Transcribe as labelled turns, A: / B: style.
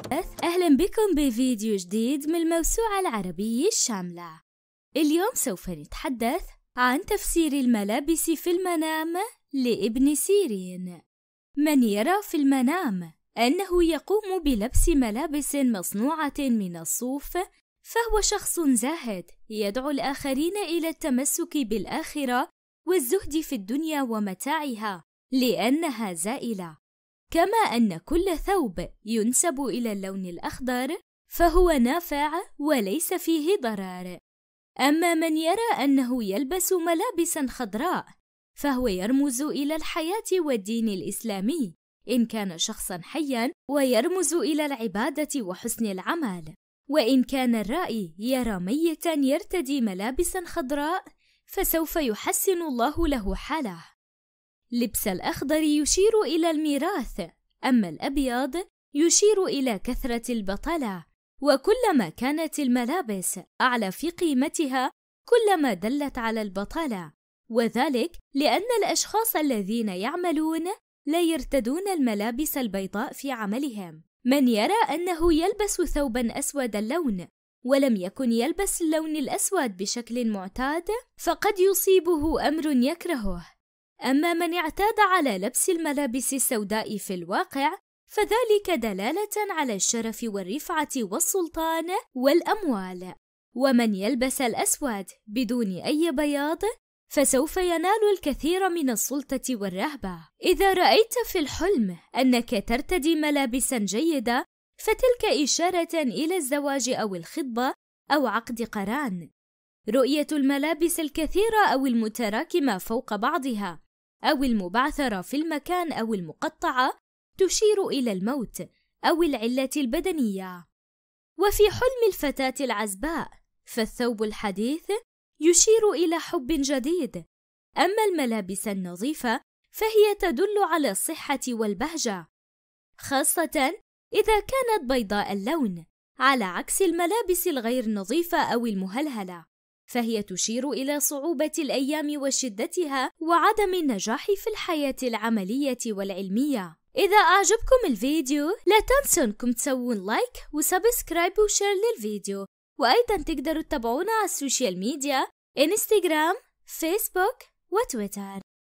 A: أث أهلا بكم بفيديو جديد من الموسوعة العربية الشاملة اليوم سوف نتحدث عن تفسير الملابس في المنام لابن سيرين من يرى في المنام أنه يقوم بلبس ملابس مصنوعة من الصوف فهو شخص زاهد يدعو الآخرين إلى التمسك بالآخرة والزهد في الدنيا ومتاعها لأنها زائلة كما أن كل ثوب ينسب إلى اللون الأخضر فهو نافع وليس فيه ضرر أما من يرى أنه يلبس ملابسا خضراء فهو يرمز إلى الحياة والدين الإسلامي إن كان شخصا حيا ويرمز إلى العبادة وحسن العمل وإن كان الرائي يرى ميتا يرتدي ملابسا خضراء فسوف يحسن الله له حاله لبس الأخضر يشير إلى الميراث، أما الأبيض يشير إلى كثرة البطالة، وكلما كانت الملابس أعلى في قيمتها كلما دلت على البطالة، وذلك لأن الأشخاص الذين يعملون لا يرتدون الملابس البيضاء في عملهم. من يرى أنه يلبس ثوبا أسود اللون ولم يكن يلبس اللون الأسود بشكل معتاد فقد يصيبه أمر يكرهه أما من اعتاد على لبس الملابس السوداء في الواقع فذلك دلالة على الشرف والرفعة والسلطان والأموال، ومن يلبس الأسود بدون أي بياض فسوف ينال الكثير من السلطة والرهبة. إذا رأيت في الحلم أنك ترتدي ملابسا جيدة فتلك إشارة إلى الزواج أو الخطبة أو عقد قران. رؤية الملابس الكثيرة أو المتراكمة فوق بعضها أو المبعثرة في المكان أو المقطعة تشير إلى الموت أو العلة البدنية. وفي حلم الفتاة العزباء فالثوب الحديث يشير إلى حب جديد، أما الملابس النظيفة فهي تدل على الصحة والبهجة، خاصة إذا كانت بيضاء اللون، على عكس الملابس الغير نظيفة أو المهلهلة. فهي تشير إلى صعوبة الأيام وشدتها وعدم النجاح في الحياة العملية والعلمية إذا أعجبكم الفيديو لا تنسوا أنكم تسوون لايك وسبسكرايب وشير للفيديو وأيضا تقدروا تتابعونا على السوشيال ميديا إنستغرام فيسبوك وتويتر